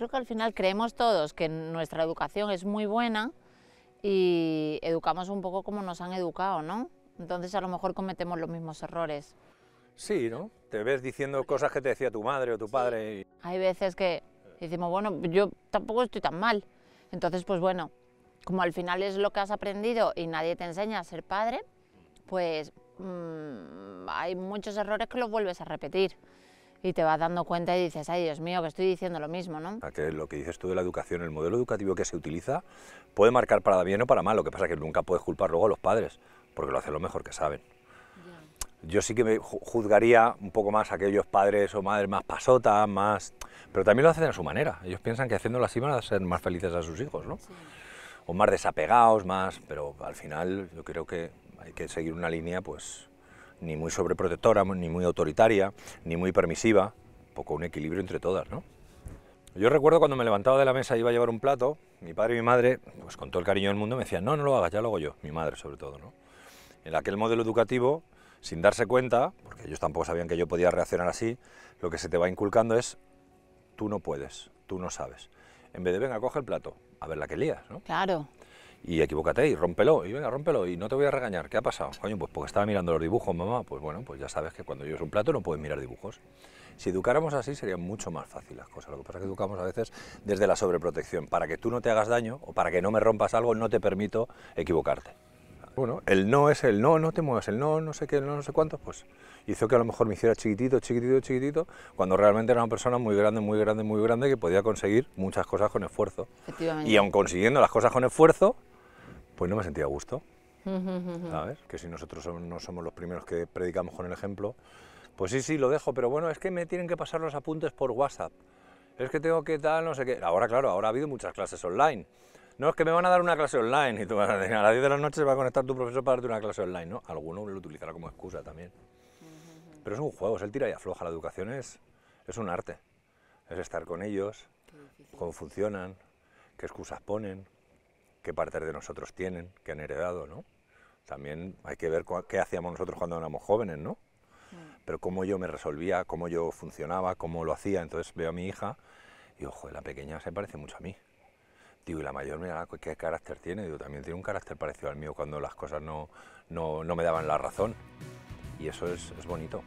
creo que al final creemos todos que nuestra educación es muy buena y educamos un poco como nos han educado, ¿no? Entonces a lo mejor cometemos los mismos errores. Sí, ¿no? Te ves diciendo cosas que te decía tu madre o tu padre. Hay veces que decimos, bueno, yo tampoco estoy tan mal. Entonces, pues bueno, como al final es lo que has aprendido y nadie te enseña a ser padre, pues mm, hay muchos errores que los vuelves a repetir y te vas dando cuenta y dices, ay Dios mío, que estoy diciendo lo mismo, ¿no? Ah, que lo que dices tú de la educación, el modelo educativo que se utiliza puede marcar para bien o para mal, lo que pasa es que nunca puedes culpar luego a los padres, porque lo hacen lo mejor que saben. Yo sí que me juzgaría un poco más a aquellos padres o madres más pasotas, más... Pero también lo hacen a su manera. Ellos piensan que haciéndolo así van a ser más felices a sus hijos, ¿no? O más desapegados, más... Pero al final yo creo que hay que seguir una línea, pues ni muy sobreprotectora, ni muy autoritaria, ni muy permisiva, un poco un equilibrio entre todas, ¿no? Yo recuerdo cuando me levantaba de la mesa y iba a llevar un plato, mi padre y mi madre, pues con todo el cariño del mundo, me decían, no, no lo hagas, ya lo hago yo, mi madre sobre todo, ¿no? En aquel modelo educativo, sin darse cuenta, porque ellos tampoco sabían que yo podía reaccionar así, lo que se te va inculcando es, tú no puedes, tú no sabes. En vez de, venga, coge el plato, a ver la que lías, ¿no? Claro y equivocate y rómpelo, y venga, rómpelo, y no te voy a regañar, ¿qué ha pasado? Coño, pues porque estaba mirando los dibujos, mamá, pues bueno, pues ya sabes que cuando yo es un plato no puedes mirar dibujos. Si educáramos así sería mucho más fácil las cosas, lo que pasa es que educamos a veces desde la sobreprotección, para que tú no te hagas daño o para que no me rompas algo, no te permito equivocarte. Bueno, el no es el no, no te muevas, el no, no sé qué, el no, no sé cuántos, pues hizo que a lo mejor me hiciera chiquitito, chiquitito, chiquitito, cuando realmente era una persona muy grande, muy grande, muy grande, que podía conseguir muchas cosas con esfuerzo. Y aun consiguiendo las cosas con esfuerzo, pues no me sentía a gusto. ver, Que si nosotros no somos los primeros que predicamos con el ejemplo, pues sí, sí, lo dejo, pero bueno, es que me tienen que pasar los apuntes por WhatsApp. Es que tengo que tal, no sé qué. Ahora, claro, ahora ha habido muchas clases online. No, es que me van a dar una clase online y tú vas a, decir, a las 10 de la noche va a conectar tu profesor para darte una clase online, ¿no? Alguno lo utilizará como excusa también. Pero es un juego, es el tira y afloja. La educación es, es un arte. Es estar con ellos, cómo funcionan, qué excusas ponen, qué parte de nosotros tienen, que han heredado, ¿no? También hay que ver qué hacíamos nosotros cuando éramos jóvenes, ¿no? Mm. Pero cómo yo me resolvía, cómo yo funcionaba, cómo lo hacía. Entonces veo a mi hija y, ojo, la pequeña se parece mucho a mí. Digo, y la mayor, mira qué carácter tiene. Digo, también tiene un carácter parecido al mío cuando las cosas no, no, no me daban la razón. Y eso es, es bonito.